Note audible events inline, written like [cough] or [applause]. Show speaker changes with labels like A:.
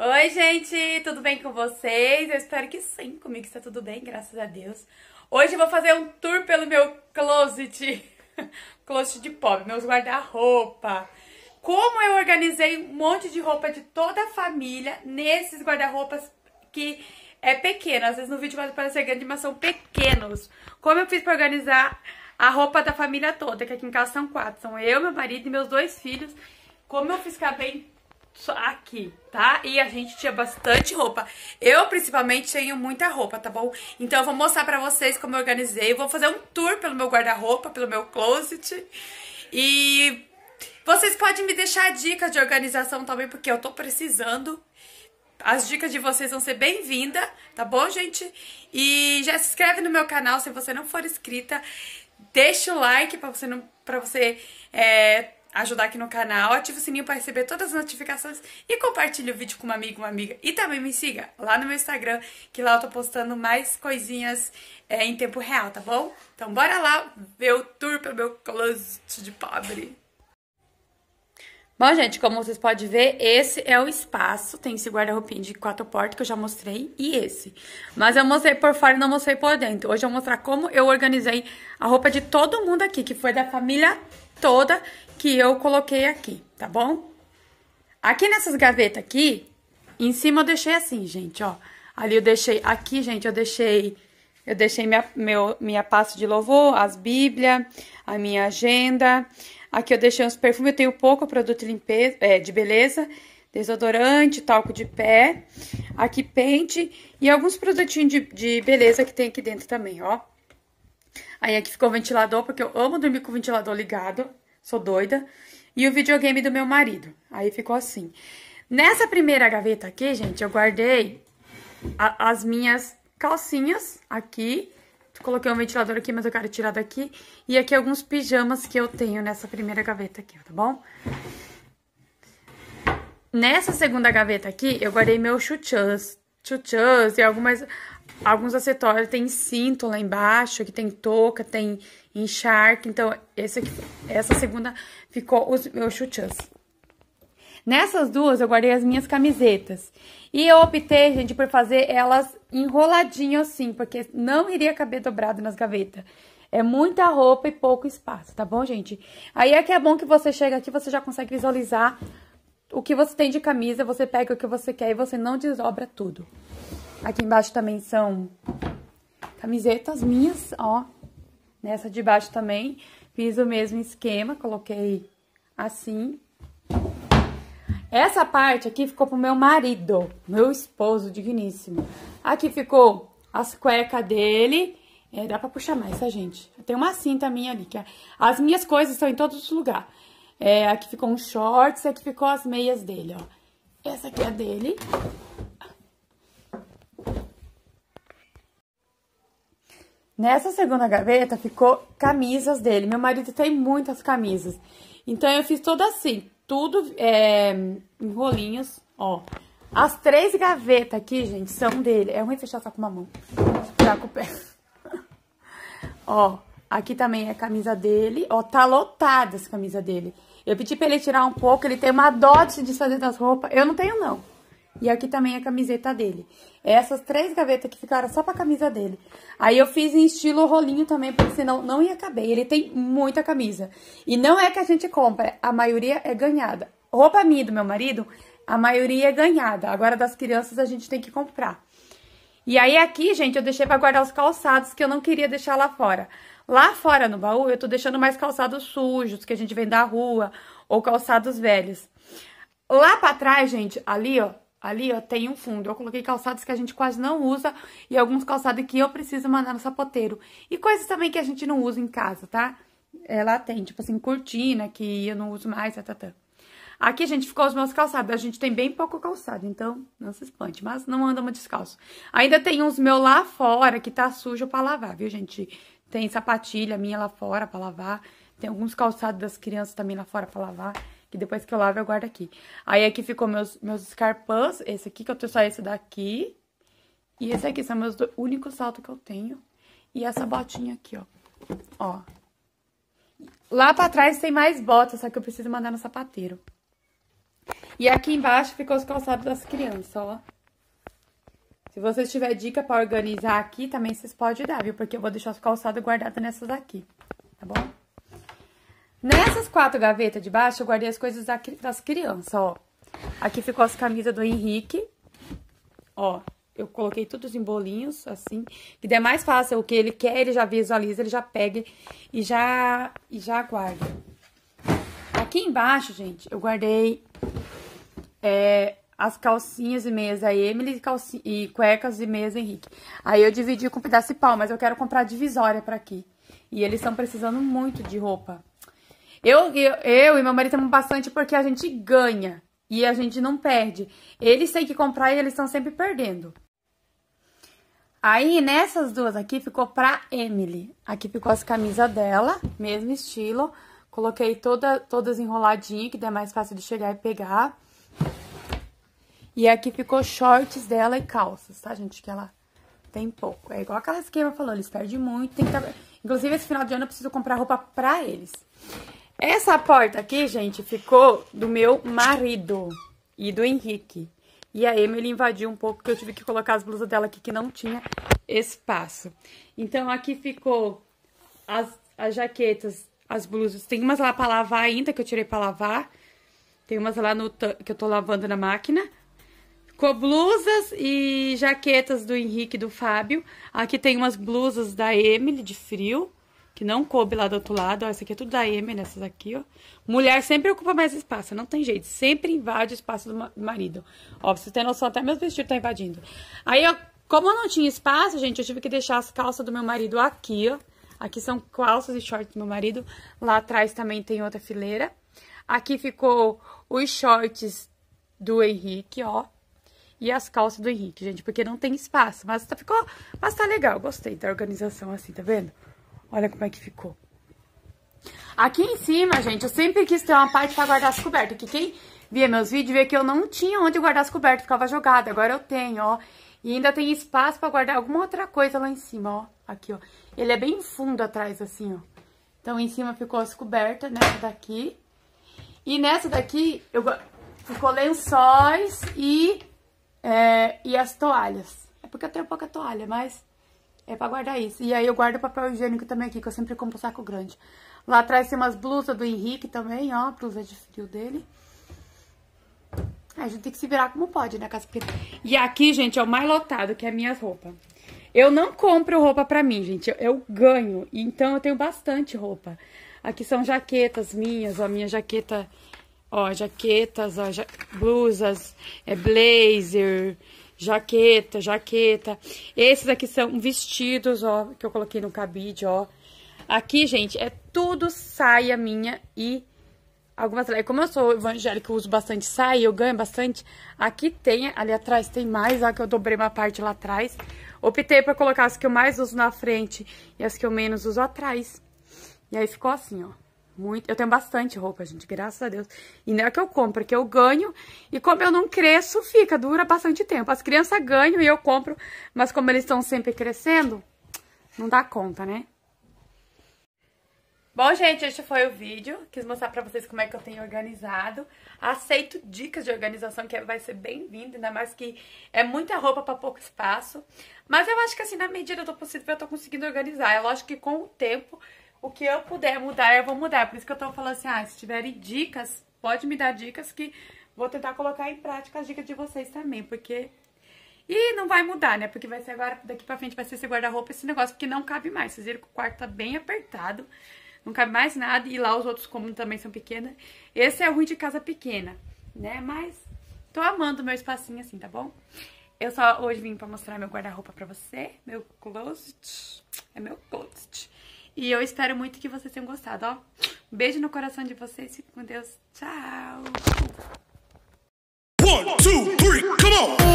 A: Oi, gente, tudo bem com vocês? Eu espero que sim, comigo está tudo bem, graças a Deus. Hoje eu vou fazer um tour pelo meu closet, [laughs] closet de pobre, meus guarda-roupa. Como eu organizei um monte de roupa de toda a família nesses guarda-roupas que é pequeno. Às vezes no vídeo parece parecer grande, mas são pequenos. Como eu fiz para organizar a roupa da família toda, que aqui em casa são quatro. São eu, meu marido e meus dois filhos. Como eu fiz ficar bem só aqui, tá? E a gente tinha bastante roupa. Eu, principalmente, tenho muita roupa, tá bom? Então eu vou mostrar pra vocês como eu organizei. vou fazer um tour pelo meu guarda-roupa, pelo meu closet. E vocês podem me deixar dicas de organização também, porque eu tô precisando. As dicas de vocês vão ser bem-vindas, tá bom, gente? E já se inscreve no meu canal se você não for inscrita. Deixa o like pra você, não, pra você é, ajudar aqui no canal, ative o sininho para receber todas as notificações e compartilhe o vídeo com uma amiga, uma amiga. E também me siga lá no meu Instagram, que lá eu tô postando mais coisinhas é, em tempo real, tá bom? Então bora lá ver o tour pro meu closet de pobre. Bom, gente, como vocês podem ver, esse é o espaço. Tem esse guarda-roupinha de quatro portas que eu já mostrei e esse. Mas eu mostrei por fora e não mostrei por dentro. Hoje eu vou mostrar como eu organizei a roupa de todo mundo aqui, que foi da família toda que eu coloquei aqui, tá bom? Aqui nessas gavetas aqui, em cima eu deixei assim, gente, ó. Ali eu deixei, aqui, gente, eu deixei, eu deixei minha, meu, minha pasta de louvor, as bíblias, a minha agenda. Aqui eu deixei uns perfumes, eu tenho pouco produto de limpeza, é, de beleza, desodorante, talco de pé. Aqui pente e alguns produtinhos de, de beleza que tem aqui dentro também, ó. Aí aqui ficou o ventilador, porque eu amo dormir com o ventilador ligado sou doida, e o videogame do meu marido. Aí ficou assim. Nessa primeira gaveta aqui, gente, eu guardei a, as minhas calcinhas aqui. Coloquei um ventilador aqui, mas eu quero tirar daqui. E aqui alguns pijamas que eu tenho nessa primeira gaveta aqui, tá bom? Nessa segunda gaveta aqui, eu guardei meus chuchãs. Chuchãs e algumas, alguns acessórios. Tem cinto lá embaixo, que tem touca, tem Shark. Então, esse aqui, essa segunda ficou os meus chutiãs. Nessas duas, eu guardei as minhas camisetas. E eu optei, gente, por fazer elas enroladinho assim, porque não iria caber dobrado nas gavetas. É muita roupa e pouco espaço, tá bom, gente? Aí é que é bom que você chega aqui, você já consegue visualizar o que você tem de camisa, você pega o que você quer e você não desobra tudo. Aqui embaixo também são camisetas minhas, ó, Nessa de baixo também, fiz o mesmo esquema, coloquei assim. Essa parte aqui ficou pro meu marido, meu esposo digníssimo. Aqui ficou as cuecas dele. É, dá pra puxar mais, tá, gente? Tem uma cinta minha ali. Que é... As minhas coisas estão em todos os lugares. É, aqui ficou um shorts, aqui ficou as meias dele, ó. Essa aqui é dele. Nessa segunda gaveta ficou camisas dele. Meu marido tem muitas camisas. Então, eu fiz todas assim, tudo é, em rolinhos, ó. As três gavetas aqui, gente, são dele. É ruim fechar só com uma mão. Já com o pé. [laughs] ó, aqui também é camisa dele. Ó, tá lotada essa camisa dele. Eu pedi pra ele tirar um pouco, ele tem uma dote de fazer das roupas. Eu não tenho, não. E aqui também é a camiseta dele. É essas três gavetas que ficaram só pra camisa dele. Aí eu fiz em estilo rolinho também, porque senão não ia caber. Ele tem muita camisa. E não é que a gente compra, a maioria é ganhada. Roupa minha do meu marido, a maioria é ganhada. Agora das crianças a gente tem que comprar. E aí aqui, gente, eu deixei pra guardar os calçados que eu não queria deixar lá fora. Lá fora no baú, eu tô deixando mais calçados sujos, que a gente vem da rua, ou calçados velhos. Lá pra trás, gente, ali, ó, Ali, ó, tem um fundo. Eu coloquei calçados que a gente quase não usa e alguns calçados que eu preciso mandar no sapoteiro E coisas também que a gente não usa em casa, tá? Ela lá tem, tipo assim, cortina que eu não uso mais, tá, tá, tá. Aqui, gente, ficou os meus calçados. A gente tem bem pouco calçado, então não se espante, mas não andamos descalço. Ainda tem uns meus lá fora que tá sujo pra lavar, viu, gente? Tem sapatilha minha lá fora pra lavar. Tem alguns calçados das crianças também lá fora pra lavar que depois que eu lavo eu guardo aqui. Aí aqui ficou meus, meus escarpãs, esse aqui que eu tenho só esse daqui. E esse aqui são meus únicos saltos que eu tenho. E essa botinha aqui, ó. Ó. Lá pra trás tem mais botas, só que eu preciso mandar no sapateiro. E aqui embaixo ficou os calçados das crianças, ó. Se vocês tiverem dica pra organizar aqui, também vocês podem dar, viu? Porque eu vou deixar os calçados guardados nessas aqui, tá bom? Nessas quatro gavetas de baixo, eu guardei as coisas das crianças, ó. Aqui ficou as camisas do Henrique. Ó, eu coloquei tudo em bolinhos assim. Que der mais fácil, o que ele quer, ele já visualiza, ele já pega e já, e já guarda. Aqui embaixo, gente, eu guardei é, as calcinhas e meias da Emily e cuecas e meias do Henrique. Aí eu dividi com um pedaço de pau, mas eu quero comprar divisória pra aqui. E eles estão precisando muito de roupa. Eu, eu, eu e meu marido temos bastante porque a gente ganha e a gente não perde. Eles têm que comprar e eles estão sempre perdendo. Aí, nessas duas aqui, ficou pra Emily. Aqui ficou as camisas dela, mesmo estilo. Coloquei toda, todas enroladinhas, que é mais fácil de chegar e pegar. E aqui ficou shorts dela e calças, tá, gente? Que ela tem pouco. É igual aquela esquema falou, eles perdem muito. Tem que... Tá- Inclusive, esse final de ano eu preciso comprar roupa pra eles. Essa porta aqui, gente, ficou do meu marido e do Henrique. E a Emily invadiu um pouco, porque eu tive que colocar as blusas dela aqui, que não tinha espaço. Então, aqui ficou as, as jaquetas, as blusas. Tem umas lá pra lavar ainda, que eu tirei pra lavar. Tem umas lá no, que eu tô lavando na máquina. Ficou blusas e jaquetas do Henrique e do Fábio. Aqui tem umas blusas da Emily, de frio que não coube lá do outro lado. Ó, essa aqui é tudo da M, nessas né, aqui, ó. Mulher sempre ocupa mais espaço, não tem jeito. Sempre invade o espaço do marido. Ó, pra você ter noção, até meus vestidos tá invadindo. Aí, ó, como eu não tinha espaço, gente, eu tive que deixar as calças do meu marido aqui, ó. Aqui são calças e shorts do meu marido. Lá atrás também tem outra fileira. Aqui ficou os shorts do Henrique, ó. E as calças do Henrique, gente, porque não tem espaço. Mas tá, ficou, mas tá legal, gostei da organização assim, tá vendo? Olha como é que ficou. Aqui em cima, gente, eu sempre quis ter uma parte pra guardar as cobertas. Que quem via meus vídeos via que eu não tinha onde guardar as cobertas, ficava jogada. Agora eu tenho, ó. E ainda tem espaço pra guardar alguma outra coisa lá em cima, ó. Aqui, ó. Ele é bem fundo atrás, assim, ó. Então, em cima ficou as cobertas nessa daqui. E nessa daqui, eu ficou lençóis e, é, e as toalhas. É porque eu tenho pouca toalha, mas é pra guardar isso. E aí eu guardo papel higiênico também aqui, que eu sempre compro saco grande. Lá atrás tem umas blusas do Henrique também, ó. Blusa de frio dele. É, a gente tem que se virar como pode, né, Caspita? E aqui, gente, é o mais lotado, que é minhas roupas. Eu não compro roupa pra mim, gente. Eu, eu ganho. Então eu tenho bastante roupa. Aqui são jaquetas minhas, ó. Minha jaqueta, ó, jaquetas, ó, ja... blusas, é blazer jaqueta, jaqueta. Esses aqui são vestidos, ó, que eu coloquei no cabide, ó. Aqui, gente, é tudo saia minha e algumas... Como eu sou evangélica, eu uso bastante saia, eu ganho bastante. Aqui tem, ali atrás tem mais, ó, que eu dobrei uma parte lá atrás. Optei pra colocar as que eu mais uso na frente e as que eu menos uso atrás. E aí ficou assim, ó. Muito. Eu tenho bastante roupa, gente, graças a Deus. E não é que eu compro, é que eu ganho. E como eu não cresço, fica, dura bastante tempo. As crianças ganham e eu compro, mas como eles estão sempre crescendo, não dá conta, né? Bom, gente, este foi o vídeo. Quis mostrar pra vocês como é que eu tenho organizado. Aceito dicas de organização, que vai ser bem-vindo, ainda mais que é muita roupa pra pouco espaço. Mas eu acho que, assim, na medida do possível, eu tô conseguindo organizar. É lógico que com o tempo o que eu puder mudar, eu vou mudar. Por isso que eu tô falando assim, ah, se tiverem dicas, pode me dar dicas que vou tentar colocar em prática as dicas de vocês também, porque... E não vai mudar, né? Porque vai ser agora, daqui pra frente vai ser esse guarda-roupa, esse negócio, porque não cabe mais. Vocês viram que o quarto tá bem apertado, não cabe mais nada, e lá os outros cômodos também são pequenos. Esse é ruim de casa pequena, né? Mas tô amando o meu espacinho assim, tá bom? Eu só hoje vim pra mostrar meu guarda-roupa pra você, meu closet, é meu closet. E eu espero muito que vocês tenham gostado, ó. beijo no coração de vocês, fiquem com Deus. Tchau! One, two, three, come on!